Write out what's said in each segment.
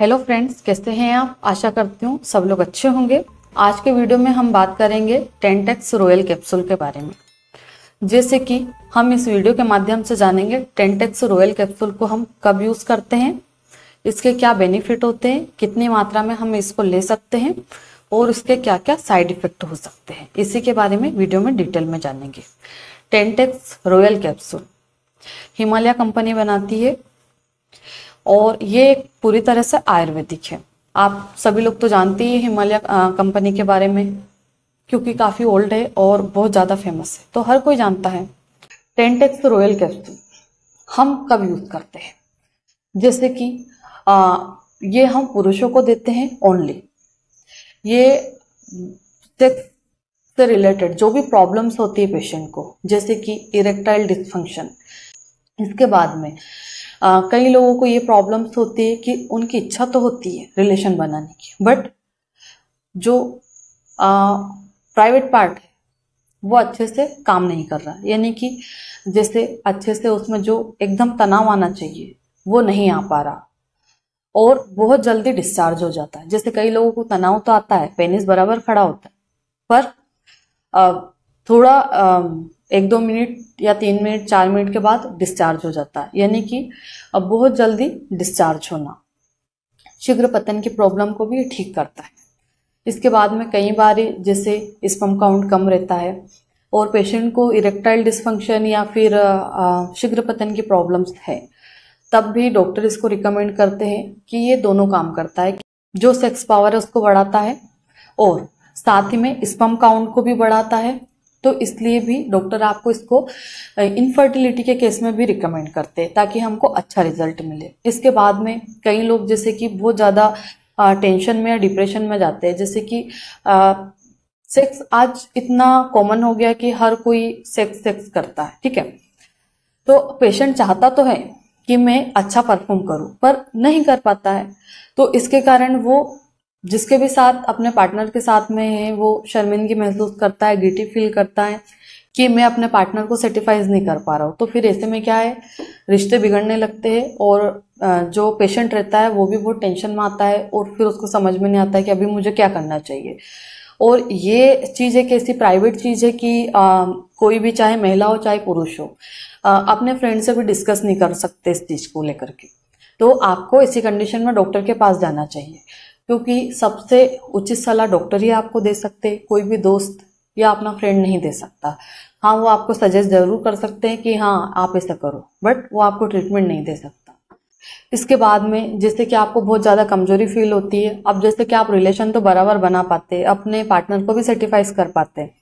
hello friends कैसे हैं आप आशा करती हूँ सब लोग अच्छे होंगे आज के वीडियो में हम बात करेंगे टेंटेक्स रोयल कैप्सूल के बारे में जैसे कि हम इस वीडियो के माध्यम से जानेंगे टेंटेक्स रॉयल कैप्सूल को हम कब यूज़ करते हैं इसके क्या बेनिफिट होते हैं कितनी मात्रा में हम इसको ले सकते हैं और इसके क्या क्या साइड इफेक्ट हो सकते हैं इसी के बारे में वीडियो में डिटेल में जानेंगे Tentex royal capsule Himalaya company बनाती है और ये पूरी तरह से आयुर्वेदिक है आप सभी लोग तो जानते ही हिमालय कंपनी के बारे में क्योंकि काफ़ी ओल्ड है और बहुत ज़्यादा फेमस है तो हर कोई जानता है टेंटेक्स रॉयल कैप्सूल हम कब यूज़ करते हैं जैसे कि आ, ये हम पुरुषों को देते हैं ओनली ये सेक्स से रिलेटेड जो भी प्रॉब्लम्स होती है पेशेंट को जैसे कि इरेक्टाइल डिस्फंक्शन इसके बाद में आ, कई लोगों को ये प्रॉब्लम्स होती है कि उनकी इच्छा तो होती है रिलेशन बनाने की बट जो प्राइवेट पार्ट है वो अच्छे से काम नहीं कर रहा यानी कि जैसे अच्छे से उसमें जो एकदम तनाव आना चाहिए वो नहीं आ पा रहा और बहुत जल्दी डिस्चार्ज हो जाता है जैसे कई लोगों को तनाव तो आता है पेनिस बराबर खड़ा होता है पर आ, थोड़ा आ, एक दो मिनट या तीन मिनट चार मिनट के बाद डिस्चार्ज हो जाता है यानी कि अब बहुत जल्दी डिस्चार्ज होना शीघ्र पतन की प्रॉब्लम को भी ये ठीक करता है इसके बाद में कई बार जैसे स्पम काउंट कम रहता है और पेशेंट को इरेक्टाइल डिसफंक्शन या फिर शीघ्र पतन की प्रॉब्लम्स है तब भी डॉक्टर इसको रिकमेंड करते हैं कि ये दोनों काम करता है जो सेक्स पावर है उसको बढ़ाता है और साथ ही में स्पम काउंट को भी बढ़ाता है तो इसलिए भी डॉक्टर आपको इसको इनफर्टिलिटी के केस में भी रिकमेंड करते हैं ताकि हमको अच्छा रिजल्ट मिले इसके बाद में कई लोग जैसे कि बहुत ज़्यादा टेंशन में या डिप्रेशन में जाते हैं जैसे कि आ, सेक्स आज इतना कॉमन हो गया कि हर कोई सेक्स सेक्स करता है ठीक है तो पेशेंट चाहता तो है कि मैं अच्छा परफॉर्म करूं पर नहीं कर पाता है तो इसके कारण वो जिसके भी साथ अपने पार्टनर के साथ में है वो शर्मिंदगी महसूस करता है गिटी फील करता है कि मैं अपने पार्टनर को सेटिफाइज नहीं कर पा रहा हूँ तो फिर ऐसे में क्या है रिश्ते बिगड़ने लगते हैं और जो पेशेंट रहता है वो भी बहुत टेंशन में आता है और फिर उसको समझ में नहीं आता है कि अभी मुझे क्या करना चाहिए और ये चीज़ एक ऐसी प्राइवेट चीज़ है कि आ, कोई भी चाहे महिला हो चाहे पुरुष हो आ, अपने फ्रेंड से भी डिस्कस नहीं कर सकते इस चीज़ को लेकर के तो आपको इसी कंडीशन में डॉक्टर के पास जाना चाहिए क्योंकि सबसे उचित सलाह डॉक्टर ही आपको दे सकते कोई भी दोस्त या अपना फ्रेंड नहीं दे सकता हाँ वो आपको सजेस्ट जरूर कर सकते हैं कि हाँ आप ऐसा करो बट वो आपको ट्रीटमेंट नहीं दे सकता इसके बाद में जैसे कि आपको बहुत ज़्यादा कमजोरी फील होती है अब जैसे कि आप रिलेशन तो बराबर बना पाते अपने पार्टनर को भी सेटिफाइस कर पाते हैं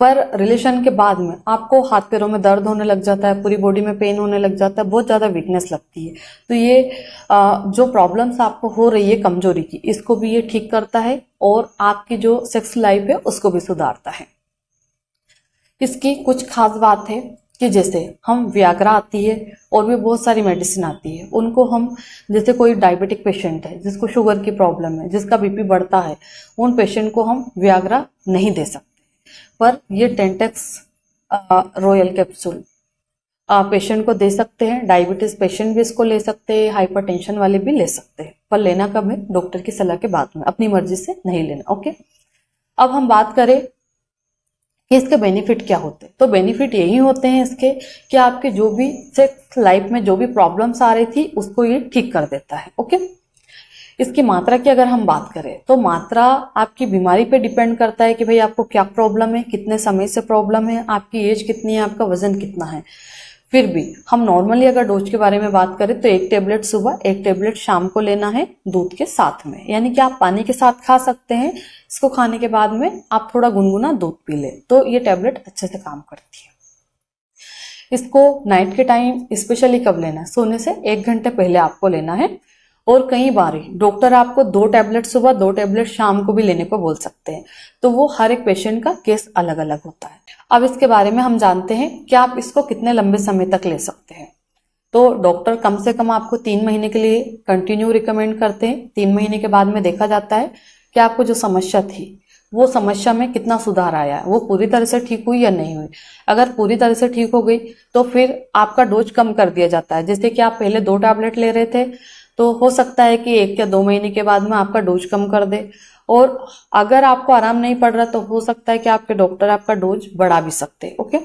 पर रिलेशन के बाद में आपको हाथ पैरों में दर्द होने लग जाता है पूरी बॉडी में पेन होने लग जाता है बहुत ज़्यादा वीकनेस लगती है तो ये जो प्रॉब्लम्स आपको हो रही है कमजोरी की इसको भी ये ठीक करता है और आपकी जो सेक्स लाइफ है उसको भी सुधारता है इसकी कुछ खास बात है कि जैसे हम व्याग्रा आती है और भी बहुत सारी मेडिसिन आती है उनको हम जैसे कोई डायबिटिक पेशेंट है जिसको शुगर की प्रॉब्लम है जिसका बीपी बढ़ता है उन पेशेंट को हम व्याग्रा नहीं दे सकते पर ये टेंटेक्स रॉयल कैप्सूल पेशेंट को दे सकते हैं डायबिटीज पेशेंट भी इसको ले सकते हैं हाइपरटेंशन वाले भी ले सकते हैं पर लेना कब है डॉक्टर की सलाह के बाद में अपनी मर्जी से नहीं लेना ओके अब हम बात करें कि इसके बेनिफिट क्या होते हैं तो बेनिफिट यही होते हैं इसके कि आपके जो भी सेक्स लाइफ में जो भी प्रॉब्लम्स आ रही थी उसको ये ठीक कर देता है ओके इसकी मात्रा की अगर हम बात करें तो मात्रा आपकी बीमारी पे डिपेंड करता है कि भाई आपको क्या प्रॉब्लम है कितने समय से प्रॉब्लम है आपकी एज कितनी है आपका वजन कितना है फिर भी हम नॉर्मली अगर डोज के बारे में बात करें तो एक टेबलेट सुबह एक टेबलेट शाम को लेना है दूध के साथ में यानी कि आप पानी के साथ खा सकते हैं इसको खाने के बाद में आप थोड़ा गुनगुना दूध पी लें तो ये टेबलेट अच्छे से काम करती है इसको नाइट के टाइम स्पेशली कब लेना है सोने से एक घंटे पहले आपको लेना है और कई बार डॉक्टर आपको दो टैबलेट सुबह दो टैबलेट शाम को भी लेने को बोल सकते हैं तो वो हर एक पेशेंट का केस अलग अलग होता है अब इसके बारे में हम जानते हैं कि आप इसको कितने लंबे समय तक ले सकते हैं तो डॉक्टर कम से कम आपको तीन महीने के लिए कंटिन्यू रिकमेंड करते हैं तीन महीने के बाद में देखा जाता है कि आपको जो समस्या थी वो समस्या में कितना सुधार आया है वो पूरी तरह से ठीक हुई या नहीं हुई अगर पूरी तरह से ठीक हो गई तो फिर आपका डोज कम कर दिया जाता है जैसे कि आप पहले दो टैबलेट ले रहे थे तो हो सकता है कि एक या दो महीने के बाद में आपका डोज कम कर दे और अगर आपको आराम नहीं पड़ रहा तो हो सकता है कि आपके डॉक्टर आपका डोज बढ़ा भी सकते ओके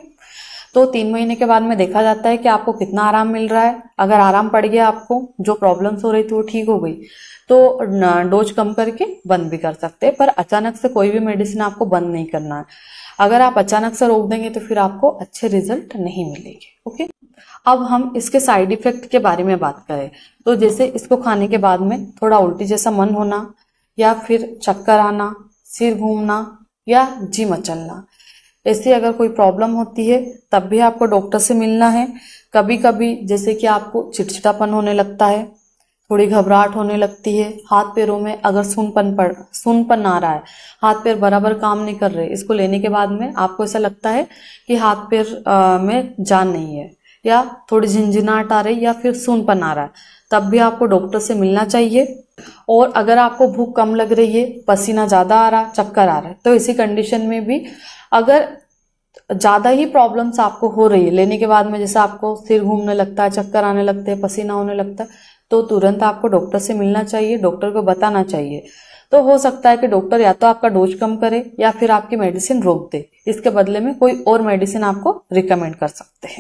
तो तीन महीने के बाद में देखा जाता है कि आपको कितना आराम मिल रहा है अगर आराम पड़ गया आपको जो प्रॉब्लम्स हो रही थी वो ठीक हो गई तो डोज कम करके बंद भी कर सकते हैं पर अचानक से कोई भी मेडिसिन आपको बंद नहीं करना है अगर आप अचानक से रोक देंगे तो फिर आपको अच्छे रिजल्ट नहीं मिलेंगे ओके अब हम इसके साइड इफेक्ट के बारे में बात करें तो जैसे इसको खाने के बाद में थोड़ा उल्टी जैसा मन होना या फिर चक्कर आना सिर घूमना या जी मचलना ऐसी अगर कोई प्रॉब्लम होती है तब भी आपको डॉक्टर से मिलना है कभी कभी जैसे कि आपको चिड़चिड़ापन होने लगता है थोड़ी घबराहट होने लगती है हाथ पैरों में अगर सुनपन पड़ सुनपन आ रहा है हाथ पैर बराबर काम नहीं कर रहे इसको लेने के बाद में आपको ऐसा लगता है कि हाथ पैर में जान नहीं है या थोड़ी झिंझनाहट आ रही या फिर सुनपन आ रहा है तब भी आपको डॉक्टर से मिलना चाहिए और अगर आपको भूख कम लग रही है पसीना ज़्यादा आ रहा चक्कर आ रहा है तो इसी कंडीशन में भी अगर ज़्यादा ही प्रॉब्लम्स आपको हो रही है लेने के बाद में जैसे आपको सिर घूमने लगता है चक्कर आने लगते हैं पसीना होने लगता है तो तुरंत आपको डॉक्टर से मिलना चाहिए डॉक्टर को बताना चाहिए तो हो सकता है कि डॉक्टर या तो आपका डोज कम करे या फिर आपकी मेडिसिन रोक दे इसके बदले में कोई और मेडिसिन आपको रिकमेंड कर सकते हैं